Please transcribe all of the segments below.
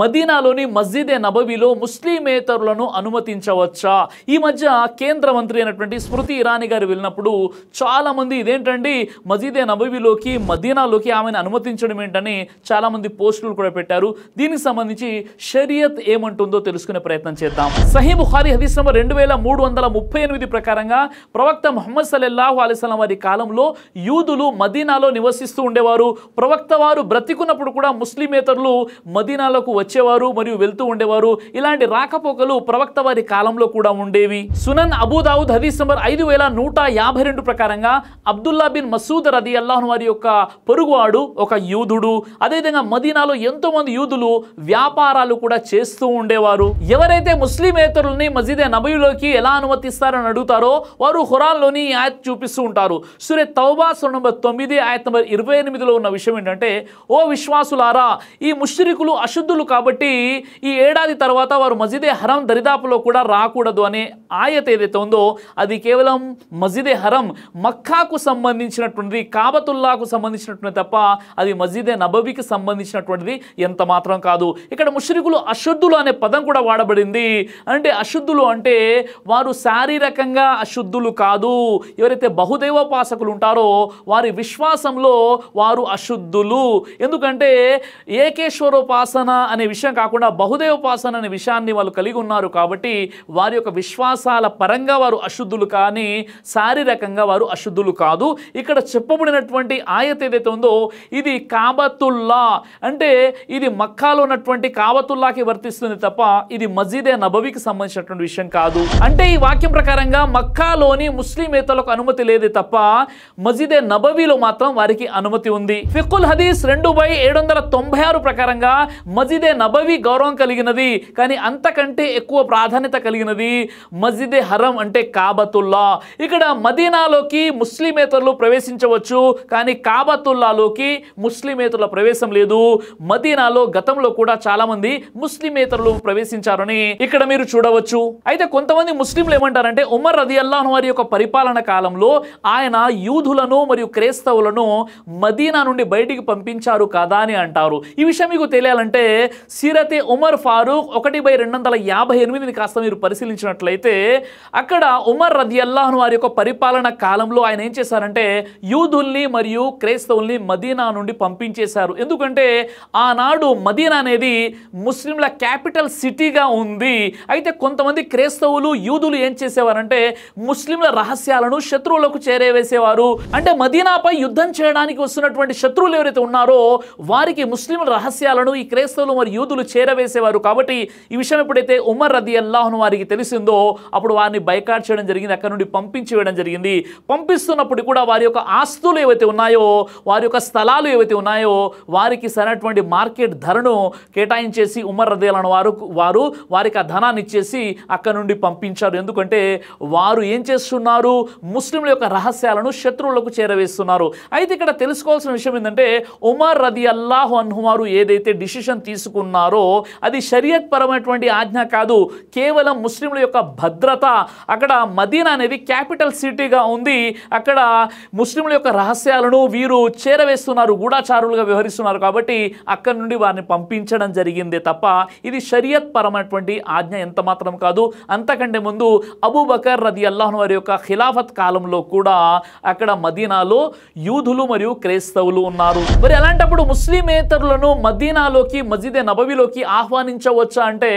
మదీనాలోని మస్జిదే నబవిలో ముస్లిమేతరులను అనుమతించవచ్చా ఈ మధ్య కేంద్ర మంత్రి అయినటువంటి స్మృతి ఇరానీ గారు వెళ్ళినప్పుడు చాలామంది ఇదేంటండి మజీదే నబవిలోకి మదీనాలోకి ఆమెను అనుమతించడం ఏంటని చాలామంది పోస్టులు కూడా పెట్టారు దీనికి సంబంధించి షరియత్ ఏమంటుందో తెలుసుకునే ప్రయత్నం చేద్దాం సహీ బుఖారి హదీస్ నంబర్ రెండు వేల మూడు వందల ముప్పై ఎనిమిది ప్రకారంగా ప్రవక్త మహమ్మద్ సలెల్లాహు అలిస్లాం వారి కాలంలో యూదులు మదీనాలో నివసిస్తూ ఉండేవారు ప్రవక్త వారు బ్రతికున్నప్పుడు కూడా ముస్లిమేతరులు మదీనాలకు వచ్చేవారు మరియు వెళ్తూ ఉండేవారు ఇలాంటి రాకపోకలు ప్రవక్త వారి కాలంలో కూడా ఉండేవి సునన్ అబూదావుద్ హదీస్ నంబర్ ఐదు వేల నూట యాభై రెండు ప్రకారంగా అబ్దుల్లా బిన్ మసూద్ రది అల్లాహన్ వారి యొక్క పొరుగువాడు ఒక యూదుడు అదేవిధంగా మదీనాలో ఎంతో మంది యూదులు వ్యాపారాలు కూడా చేస్తూ ఉండేవారు ఎవరైతే ముస్లిమేతరుల్ని మజీదే నబీలోకి ఎలా అనుమతిస్తారని అడుగుతారో వారు హురాన్లోని ఆయత్ చూపిస్తూ ఉంటారు సురే తౌబా నంబర్ తొమ్మిది ఆయత్ నంబర్ ఇరవై ఎనిమిదిలో ఉన్న విషయం ఏంటంటే ఓ విశ్వాసులారా ఈ ముష్రికులు అశుద్ధులు కాబట్టి ఈ ఏడాది తర్వాత వారు మజిదే హరం దరిదాపులో కూడా రాకూడదు అనే ఆయత ఏదైతే ఉందో అది కేవలం మజిదే హరం మక్కాకు సంబంధించినటువంటిది కాబతుల్లాకు సంబంధించినటువంటిది తప్ప అది మజిదే నబవికి సంబంధించినటువంటిది ఎంత మాత్రం కాదు ఇక్కడ ముషరికులు అశుద్ధులు అనే పదం కూడా వాడబడింది అంటే అశుద్ధులు అంటే వారు శారీరకంగా అశుద్ధులు కాదు ఎవరైతే బహుదైవోపాసకులు ఉంటారో వారి విశ్వాసంలో వారు అశుద్ధులు ఎందుకంటే ఏకేశ్వరోపాసన అనే విషయం కాకుండా ఉపాసన అనే విషయాన్ని వాళ్ళు కలిగి ఉన్నారు కాబట్టి వారి యొక్క విశ్వాసాల పరంగా వారు అశుద్ధులు కానీ శారీరకంగా వారు అశుద్ధులు కాదు ఇక్కడ చెప్పబడినటువంటి ఆయత ఏదైతే ఉందో ఇది కాబతుల్లా అంటే ఇది మక్కాలో ఉన్నటువంటి కాబతుల్లాకి వర్తిస్తుంది తప్ప ఇది మజీదే నబవికి సంబంధించినటువంటి విషయం కాదు అంటే ఈ వాక్యం ప్రకారంగా మక్కాలోని ముస్లిమేతలకు అనుమతి లేదు తప్ప మజీదే నబవీలో మాత్రం వారికి అనుమతి ఉంది ఫిక్కుల్ హదీస్ రెండు బై ఏడు వందల తొంభై ఆరు ప్రకారంగా మజీద్ మస్జిదే నబవి గౌరవం కలిగినది కానీ అంతకంటే ఎక్కువ ప్రాధాన్యత కలిగినది మస్జిదే హరం అంటే కాబతుల్లా ఇక్కడ మదీనాలోకి ముస్లిమేతరులు ప్రవేశించవచ్చు కానీ కాబతుల్లాలోకి ముస్లిమేతరుల ప్రవేశం లేదు మదీనాలో గతంలో కూడా చాలామంది ముస్లిమేతరులు ప్రవేశించారని ఇక్కడ మీరు చూడవచ్చు అయితే కొంతమంది ముస్లింలు ఏమంటారంటే ఉమర్ రది రదియల్లాహ్ వారి యొక్క పరిపాలన కాలంలో ఆయన యూదులను మరియు క్రైస్తవులను మదీనా నుండి బయటికి పంపించారు కదా అని అంటారు ఈ విషయం మీకు తెలియాలంటే సీరతే ఉమర్ ఫారూక్ ఒకటి బై రెండు వందల యాభై ఎనిమిదిని కాస్త మీరు పరిశీలించినట్లయితే అక్కడ ఉమర్ రది అల్లాహన్ వారి యొక్క పరిపాలన కాలంలో ఆయన ఏం చేశారంటే యూదుల్ని మరియు క్రైస్తవుల్ని మదీనా నుండి పంపించేశారు ఎందుకంటే ఆనాడు మదీనా అనేది ముస్లింల క్యాపిటల్ సిటీగా ఉంది అయితే కొంతమంది క్రైస్తవులు యూదులు ఏం చేసేవారంటే ముస్లింల రహస్యాలను శత్రువులకు చేరేవేసేవారు అంటే మదీనాపై యుద్ధం చేయడానికి వస్తున్నటువంటి శత్రువులు ఎవరైతే ఉన్నారో వారికి ముస్లింల రహస్యాలను ఈ క్రైస్తవులు ఉమర్ యూదులు చేరవేసేవారు కాబట్టి ఈ విషయం ఎప్పుడైతే ఉమర్ రది అల్లాహను వారికి తెలిసిందో అప్పుడు వారిని బైకాట్ చేయడం జరిగింది అక్కడ నుండి పంపించి వేయడం జరిగింది పంపిస్తున్నప్పుడు కూడా వారి యొక్క ఆస్తులు ఏవైతే ఉన్నాయో వారి యొక్క స్థలాలు ఏవైతే ఉన్నాయో వారికి సరైనటువంటి మార్కెట్ ధరను కేటాయించేసి ఉమర్ రది వారు వారు వారికి ఆ ధనాన్ని ఇచ్చేసి అక్కడ నుండి పంపించారు ఎందుకంటే వారు ఏం చేస్తున్నారు ముస్లింల యొక్క రహస్యాలను శత్రువులకు చేరవేస్తున్నారు అయితే ఇక్కడ తెలుసుకోవాల్సిన విషయం ఏంటంటే ఉమర్ రది అల్లాహు వారు ఏదైతే డిసిషన్ తీసుకు చేసుకున్నారో అది షరియత్ పరమైనటువంటి ఆజ్ఞ కాదు కేవలం ముస్లింల యొక్క భద్రత అక్కడ మదీనా అనేది క్యాపిటల్ సిటీగా ఉంది అక్కడ ముస్లింల యొక్క రహస్యాలను వీరు చేరవేస్తున్నారు గూఢాచారులుగా వ్యవహరిస్తున్నారు కాబట్టి అక్కడి నుండి వారిని పంపించడం జరిగిందే తప్ప ఇది షరియత్ పరమైనటువంటి ఆజ్ఞ ఎంత మాత్రం కాదు అంతకంటే ముందు అబూబకర్ రది అల్లాహన్ వారి యొక్క ఖిలాఫత్ కాలంలో కూడా అక్కడ మదీనాలో యూదులు మరియు క్రైస్తవులు ఉన్నారు మరి అలాంటప్పుడు ముస్లిమేతరులను మదీనాలోకి మస్జిద్ నబవిలోకి ఆహ్వానించవచ్చా అంటే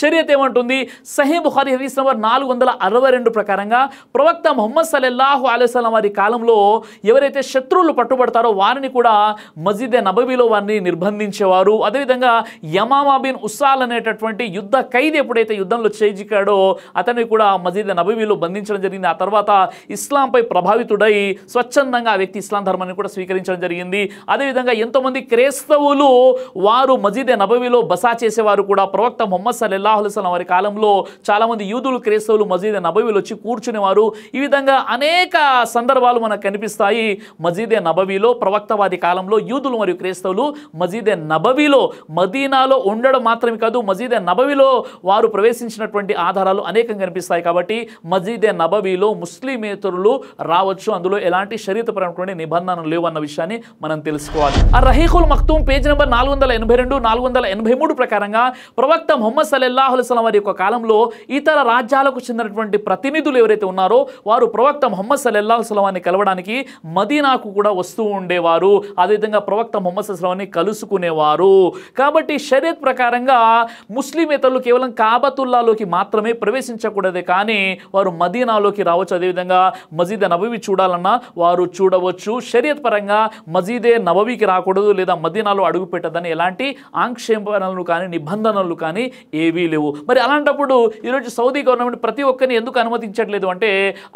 షరియత్ ఏమంటుంది సహీ బుఖారి హరీస్ నంబర్ నాలుగు వందల అరవై రెండు ప్రకారంగా ప్రవక్త మొహమ్మద్ సలెల్లాహు అలైస్లం వారి కాలంలో ఎవరైతే శత్రువులు పట్టుబడతారో వారిని కూడా మస్జిద్ నబవిలో వారిని నిర్బంధించేవారు అదేవిధంగా యమామా బిన్ ఉస్సాల్ అనేటటువంటి యుద్ధ ఖైదీ ఎప్పుడైతే యుద్ధంలో చేజిక్కాడో అతన్ని కూడా మస్జిద్ నబవిలో బంధించడం జరిగింది ఆ తర్వాత ఇస్లాంపై ప్రభావితుడై స్వచ్ఛందంగా ఆ వ్యక్తి ఇస్లాం ధర్మాన్ని కూడా స్వీకరించడం జరిగింది అదేవిధంగా ఎంతోమంది క్రైస్తవులు వారు మజీద్ నబవిలో బసా చేసేవారు కూడా ప్రవక్త మొహమ్మద్ సల్లెల్లాహుల్సలం వారి కాలంలో చాలామంది యూదులు క్రైస్తవులు మజీదే నబవిలు వచ్చి కూర్చునేవారు ఈ విధంగా అనేక సందర్భాలు మనకు కనిపిస్తాయి మజీదే నబవీలో ప్రవక్తవాది కాలంలో యూదులు మరియు క్రైస్తవులు మజీదే నబవీలో మదీనాలో ఉండడం మాత్రమే కాదు మజీదే నబవిలో వారు ప్రవేశించినటువంటి ఆధారాలు అనేకం కనిపిస్తాయి కాబట్టి మజీదే నబవీలో ముస్లిమేతరులు రావచ్చు అందులో ఎలాంటి శరీరపరమైనటువంటి నిబంధనలు లేవన్న విషయాన్ని మనం తెలుసుకోవాలి ఆ రహీఖుల్ మక్తూం పేజ్ నెంబర్ నాలుగు వందల ఎనభై రెండు నాలుగు వందల ఎనభై మూడు ప్రకారంగా ప్రవక్త మొహమ్మద్ సల్లెల్లాహు అలైస్లం వారి యొక్క కాలంలో ఇతర రాజ్యాలకు చెందినటువంటి ప్రతినిధులు ఎవరైతే ఉన్నారో వారు ప్రవక్త మొహమ్మద్ సల్లెల్లాహు అలైస్లామాన్ని కలవడానికి మదీనాకు కూడా వస్తూ ఉండేవారు అదేవిధంగా ప్రవక్త మొహమ్మద్ అస్లామాన్ని కలుసుకునేవారు కాబట్టి షరీత్ ప్రకారంగా ఇతరులు కేవలం కాబతుల్లాలోకి మాత్రమే ప్రవేశించకూడదు కానీ వారు మదీనాలోకి రావచ్చు అదేవిధంగా మజీద్ నబవి చూడాలన్నా వారు చూడవచ్చు షరీత్ పరంగా మజీదే నబవికి రాకూడదు లేదా మదీనాలో అడుగుపెట్టదని ఎలాంటి ఆంక్ష సంక్షేమాలను కానీ నిబంధనలు కానీ ఏవీ లేవు మరి అలాంటప్పుడు ఈరోజు సౌదీ గవర్నమెంట్ ప్రతి ఒక్కరిని ఎందుకు అనుమతించట్లేదు అంటే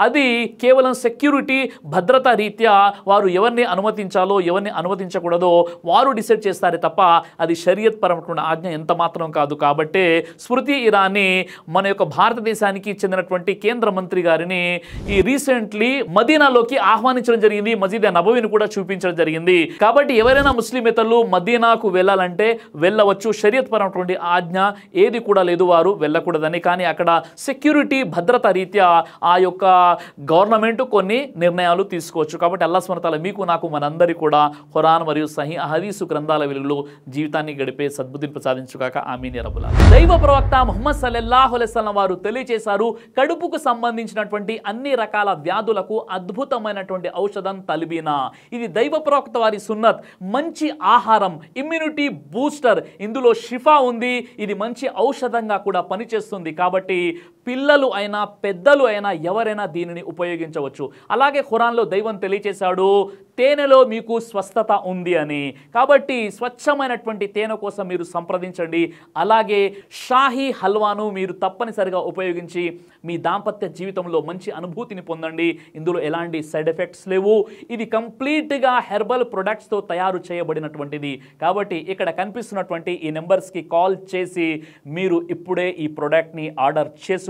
అది కేవలం సెక్యూరిటీ భద్రత రీత్యా వారు ఎవరిని అనుమతించాలో ఎవరిని అనుమతించకూడదో వారు డిసైడ్ చేస్తారే తప్ప అది షరియత్ పరమటువంటి ఆజ్ఞ ఎంత మాత్రం కాదు కాబట్టే స్మృతి ఇరానీ మన యొక్క భారతదేశానికి చెందినటువంటి కేంద్ర మంత్రి గారిని ఈ రీసెంట్లీ మదీనాలోకి ఆహ్వానించడం జరిగింది మజీద నబవిని కూడా చూపించడం జరిగింది కాబట్టి ఎవరైనా ఇతరులు మదీనాకు వెళ్ళాలంటే వెళ్ళవచ్చు షరియత్ పరమైనటువంటి ఆజ్ఞ ఏది కూడా లేదు వారు వెళ్ళకూడదని కానీ అక్కడ సెక్యూరిటీ భద్రత రీత్యా ఆ యొక్క గవర్నమెంట్ కొన్ని నిర్ణయాలు తీసుకోవచ్చు కాబట్టి అల్లా స్మరతాల మీకు నాకు మనందరి కూడా హురాన్ మరియు సహీ అహదీసు గ్రంథాల వెలుగులో జీవితాన్ని గడిపే సద్బుద్ధిని ప్రసాదించుగాక ఆమీని రబుల దైవ ప్రవక్త ముహమ్మద్ సల్లెల్లాహు అలెస్లం వారు తెలియజేశారు కడుపుకు సంబంధించినటువంటి అన్ని రకాల వ్యాధులకు అద్భుతమైనటువంటి ఔషధం తలిబీనా ఇది దైవ ప్రవక్త వారి సున్నత్ మంచి ఆహారం ఇమ్యూనిటీ బూస్టర్ ఇందులో షిఫా ఉంది ఇది మంచి ఔషధంగా కూడా పనిచేస్తుంది కాబట్టి పిల్లలు అయినా పెద్దలు అయినా ఎవరైనా దీనిని ఉపయోగించవచ్చు అలాగే ఖురాన్లో దైవం తెలియచేశాడు తేనెలో మీకు స్వస్థత ఉంది అని కాబట్టి స్వచ్ఛమైనటువంటి తేనె కోసం మీరు సంప్రదించండి అలాగే షాహీ హల్వాను మీరు తప్పనిసరిగా ఉపయోగించి మీ దాంపత్య జీవితంలో మంచి అనుభూతిని పొందండి ఇందులో ఎలాంటి సైడ్ ఎఫెక్ట్స్ లేవు ఇది కంప్లీట్గా హెర్బల్ ప్రొడక్ట్స్తో తయారు చేయబడినటువంటిది కాబట్టి ఇక్కడ కనిపిస్తున్నటువంటి ఈ నెంబర్స్కి కాల్ చేసి మీరు ఇప్పుడే ఈ ప్రొడక్ట్ని ఆర్డర్ చేసు